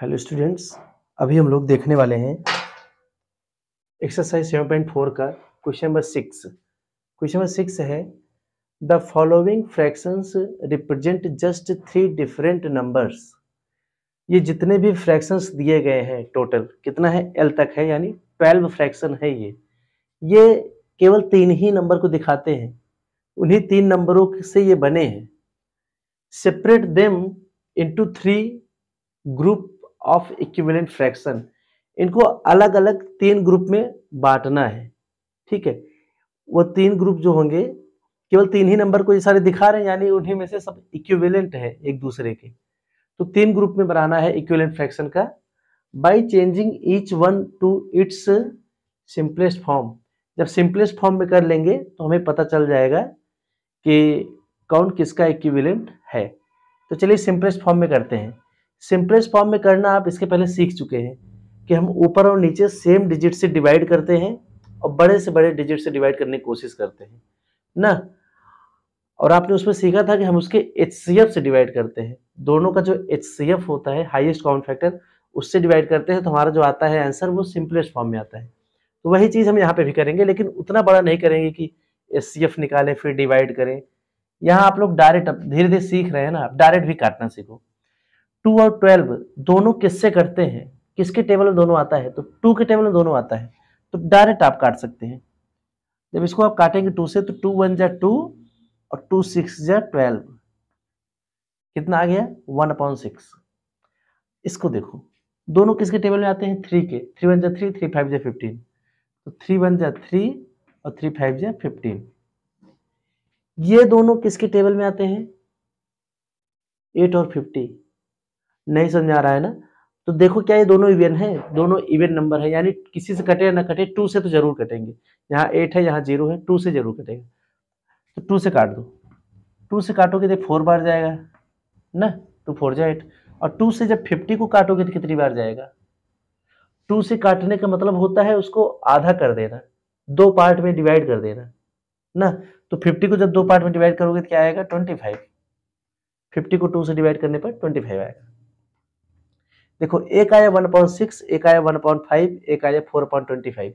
hello students अभी हम लोग देखने वाले हैं एक्सरसाइज सेवन पॉइंट फोर का question number six question number six है the following fractions represent just three different numbers ये जितने भी फ्रैक्शंस दिए गए हैं टोटल कितना है एल तक है यानी ट्वेल्व फ्रैक्शन है ये ये केवल तीन ही नंबर को दिखाते हैं उन्हीं तीन नंबरों से ये बने हैं separate them into three group of equivalent fraction इनको अलग अलग तीन ग्रुप में बांटना है ठीक है वो तीन ग्रुप जो होंगे केवल तीन ही नंबर को ये सारे दिखा रहे हैं यानी उन्हीं में से सब इक्विवेलेंट है एक दूसरे के तो तीन ग्रुप में बनाना है इक्विवेलेंट फ्रैक्शन का by changing each one to its simplest form जब सिंपलेस्ट फॉर्म में कर लेंगे तो हमें पता चल जाएगा कि कौन किसका इक्विवेलेंट है तो चलिए सिंपलेस्ट फॉर्म में करते हैं सिंपलेस्ट फॉर्म में करना आप इसके पहले सीख चुके हैं कि हम ऊपर और नीचे सेम डिजिट से डिवाइड करते हैं और बड़े से बड़े डिजिट से डिवाइड करने की कोशिश करते हैं ना और आपने उसमें सीखा था कि हम उसके एच से डिवाइड करते हैं दोनों का जो एच होता है हाइएस्ट कॉमन फैक्टर उससे डिवाइड करते हैं तो हमारा जो आता है आंसर वो सिंपलेस्ट फॉर्म में आता है तो वही चीज़ हम यहाँ पे भी करेंगे लेकिन उतना बड़ा नहीं करेंगे कि एच निकालें फिर डिवाइड करें यहाँ आप लोग डायरेक्ट धीरे धीरे सीख रहे हैं ना आप डायरेक्ट भी काटना सीखो टू और ट्वेल्व दोनों किससे करते हैं किसके टेबल में दोनों आता है तो टू के टेबल में दोनों आता है तो डायरेक्ट आप काट सकते हैं जब इसको आप काटेंगे टू से तो टू वन जा टू और टू सिक्स जै ट्वेल्व कितना आ गया वन अपॉन सिक्स इसको देखो दोनों किसके टेबल में आते हैं थ्री के थ्री वन जा थ्री थ्री फाइव जै फिफ्टीन तो थ्री वन जै थ्री और थ्री फाइव जै फिफ्टीन ये दोनों किसके टेबल में आते हैं एट और फिफ्टी नहीं समझ आ रहा है ना तो देखो क्या ये दोनों इवेन है दोनों इवेन नंबर है यानी किसी से कटे या ना कटे टू से तो जरूर कटेंगे यहाँ एट है यहाँ जीरो है टू से जरूर कटेगा तो टू से काट दो टू से काटोगे तो फोर बार जाएगा ना टू तो फोर जाए एट और टू से जब फिफ्टी को काटोगे तो कितनी बार जाएगा टू से काटने का मतलब होता है उसको आधा कर देना दो पार्ट में डिवाइड कर देना ना तो फिफ्टी को जब दो पार्ट में डिवाइड करोगे तो क्या आएगा ट्वेंटी फाइव फिफ्टी को टू से डिवाइड करने पर ट्वेंटी फाइव आएगा देखो एक आया वन पॉइंट सिक्स एक आया वन पॉइंट फाइव एक आया फोर पॉइंट ट्वेंटी फाइव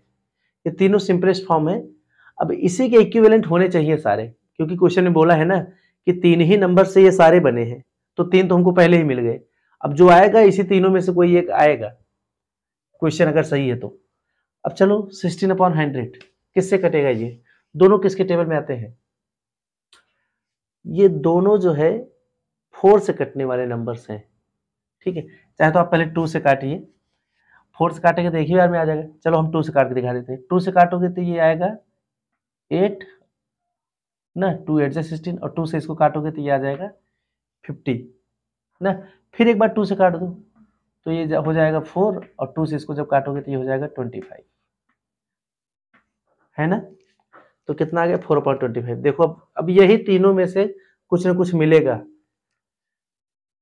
ये तीनों सिंपलेस्ट फॉर्म है अब इसी के इक्विवेलेंट होने चाहिए सारे क्योंकि क्वेश्चन में बोला है ना कि तीन ही नंबर से ये सारे बने हैं तो तीन तो हमको पहले ही मिल गए अब जो आएगा इसी तीनों में से कोई एक आएगा क्वेश्चन अगर सही है तो अब चलो सिक्सटीन अपॉन हंड्रेड किससे कटेगा ये दोनों किसके टेबल में आते हैं ये दोनों जो है फोर से कटने वाले नंबर्स हैं ठीक है चाहे तो आप पहले टू से काटिए फोर से काटेंगे तो एक ही बार में आ जाएगा चलो हम टू से काट के दिखा देते हैं टू से काटोगे तो ये आएगा एट ना टू एट जै सिक्सटीन और टू से इसको काटोगे तो ये आ जाएगा फिफ्टी ना फिर एक बार टू से काट दो तो ये हो जाएगा फोर और टू से इसको जब काटोगे तो ये हो जाएगा ट्वेंटी फाइव है ना तो कितना आ गया फोर पॉइंट ट्वेंटी फाइव देखो अब अब यही तीनों में से कुछ ना कुछ मिलेगा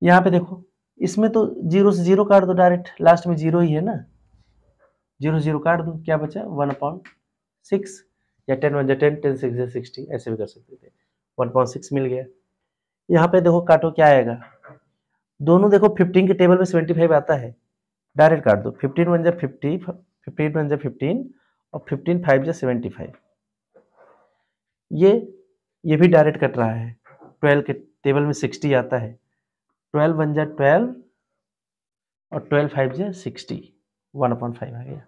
यहाँ पे देखो इसमें तो जीरो से जीरो काट दो डायरेक्ट लास्ट में जीरो ही है ना जीरो जीरो काट दो क्या बचा वन अपॉन सिक्स या टेन वन जो टेन टेन सिक्स जो सिक्सटी ऐसे भी कर सकते थे वन पॉइंट सिक्स मिल गया यहाँ पे देखो काटो क्या आएगा दोनों देखो फिफ्टीन के टेबल में सेवेंटी फाइव आता है डायरेक्ट काट दो फिफ्टीन वन जा फिफ्टी फिफ्टीन वन जा फिफ्टीन और फिफ्टीन फाइव जा सेवेंटी फाइव ये ये भी डायरेक्ट कट रहा है ट्वेल्व के टेबल में सिक्सटी आता है ट्वेल्व वन जै ट्वेल्व और ट्वेल्व फाइव जै सिक्सटी वन अपॉइंट फाइव आ गया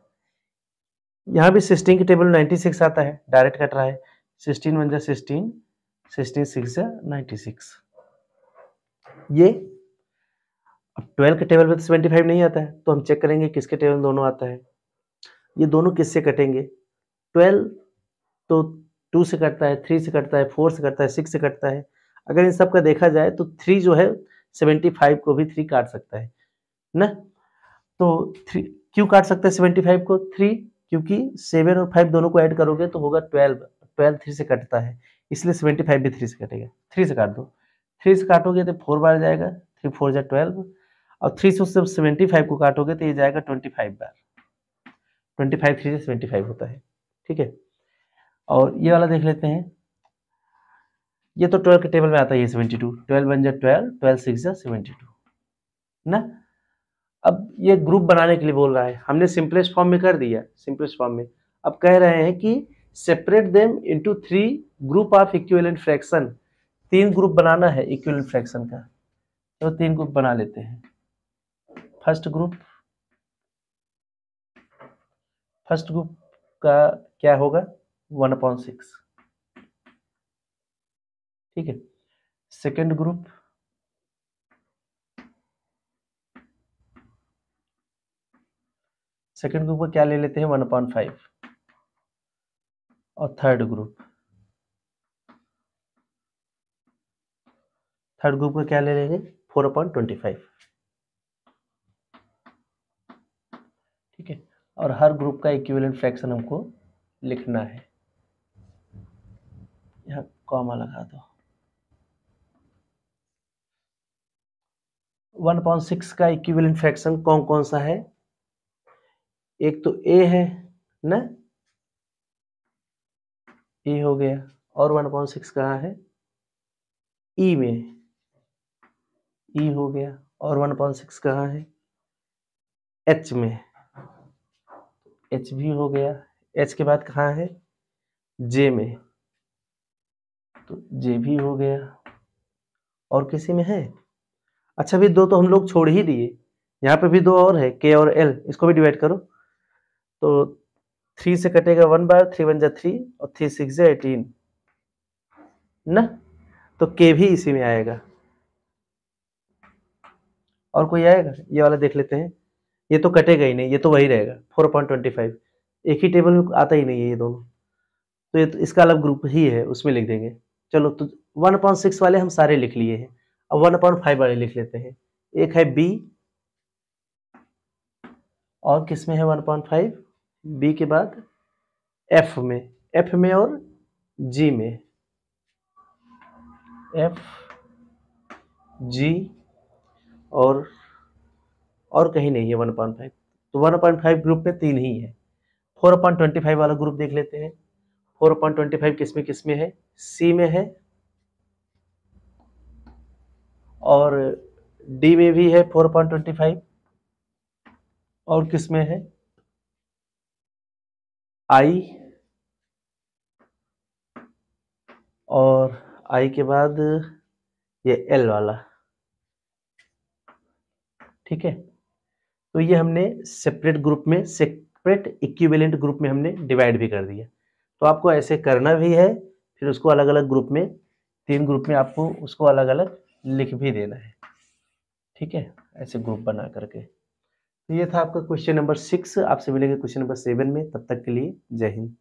यहाँ भी सिक्सटीन की टेबल नाइन्टी सिक्स आता है डायरेक्ट कट रहा है सिक्सटीन वन जै सिक्सटीन सिक्सटीन सिक्स जै नाइन्टी सिक्स ये अब ट्वेल्व के टेबल में तो सेवेंटी फाइव नहीं आता है तो हम चेक करेंगे किसके टेबल दोनों आता है ये दोनों किससे कटेंगे ट्वेल्व तो टू से कटता है थ्री से कटता है फोर से कटता है सिक्स से कटता है अगर इन सब का देखा जाए तो थ्री जो है सेवेंटी फाइव को भी थ्री काट सकता है ना तो थ्री क्यों काट सकता है सेवेंटी फाइव को थ्री क्योंकि सेवन और फाइव दोनों को ऐड करोगे तो होगा ट्वेल्व ट्वेल्व थ्री से कटता है इसलिए सेवेंटी फाइव भी थ्री से कटेगा थ्री से काट दो थ्री से काटोगे तो फोर बार जाएगा थ्री फोर जाए ट्वेल्व और थ्री से जब सेवेंटी फाइव को काटोगे तो ये जाएगा ट्वेंटी फाइव बार ट्वेंटी फाइव थ्री से सेवेंटी फाइव होता है ठीक है और ये वाला देख लेते हैं ये तो ट्वेल्व के टेबल में आता है ये सेवेंटी टू ट्वेल्व वन जै ट्वेल्व ट्वेल्व सिक्स जै सेवेंटी टू ना अब ये ग्रुप बनाने के लिए बोल रहा है हमने सिंपलेस्ट फॉर्म में कर दिया सिंपलेस्ट फॉर्म में अब कह रहे हैं कि separate them into three group of equivalent fraction तीन ग्रुप बनाना है इक्विवेलेंट फ्रैक्शन का तो तीन ग्रुप बना लेते हैं फर्स्ट ग्रुप फर्स्ट ग्रुप का क्या होगा वन अपॉइंट सिक्स ठीक है सेकेंड ग्रुप सेकेंड ग्रुप को क्या ले लेते हैं वन पॉइंट फाइव और थर्ड ग्रुप थर्ड ग्रुप का क्या ले लेंगे फोर पॉइंट ट्वेंटी फाइव ठीक है और हर ग्रुप का इक्विवेलेंट फ्रैक्शन हमको लिखना है यहाँ कॉमा लगा दो वन पॉइंट सिक्स का इक्विवेलेंट फ्रैक्शन कौन कौन सा है एक तो ए है ना ए हो गया और वन पॉइंट सिक्स कहाँ है ई e में ई e हो गया और वन पॉइंट सिक्स कहाँ है एच में एच भी हो गया एच के बाद कहाँ है जे में तो जे भी हो गया और किसी में है अच्छा भी दो तो हम लोग छोड़ ही दिए यहाँ पे भी दो और है के और एल इसको भी डिवाइड करो तो थ्री से कटेगा वन बार थ्री वन जै थ्री और थ्री सिक्स जै एटीन न तो के भी इसी में आएगा और कोई आएगा ये वाला देख लेते हैं ये तो कटेगा ही नहीं ये तो वही रहेगा फोर पॉइंट ट्वेंटी फाइव एक ही टेबल में आता ही नहीं है ये दोनों तो ये तो इसका अलग ग्रुप ही है उसमें लिख देंगे चलो तो वन पॉइंट सिक्स वाले हम सारे लिख लिए हैं अब वन अपॉइंट फाइव वाले लिख लेते हैं एक है बी और किस में है वन पॉइंट फाइव बी के बाद एफ में एफ में और जी में एफ जी और और कहीं नहीं है वन पॉइंट फाइव तो वन पॉइंट फाइव ग्रुप में तीन ही है फोर पॉइंट ट्वेंटी फाइव वाला ग्रुप देख लेते हैं फोर पॉइंट ट्वेंटी फाइव किस में किस में है सी में है और डी में भी है फोर पॉइंट ट्वेंटी फाइव और किस में है आई और आई के बाद ये एल वाला ठीक है तो ये हमने सेपरेट ग्रुप में सेपरेट इक्विवेलेंट ग्रुप में हमने डिवाइड भी कर दिया तो आपको ऐसे करना भी है फिर उसको अलग अलग ग्रुप में तीन ग्रुप में आपको उसको अलग अलग लिख भी देना है ठीक है ऐसे ग्रुप बना करके तो ये था आपका क्वेश्चन नंबर सिक्स आपसे मिलेंगे क्वेश्चन नंबर सेवन में तब तक के लिए जय हिंद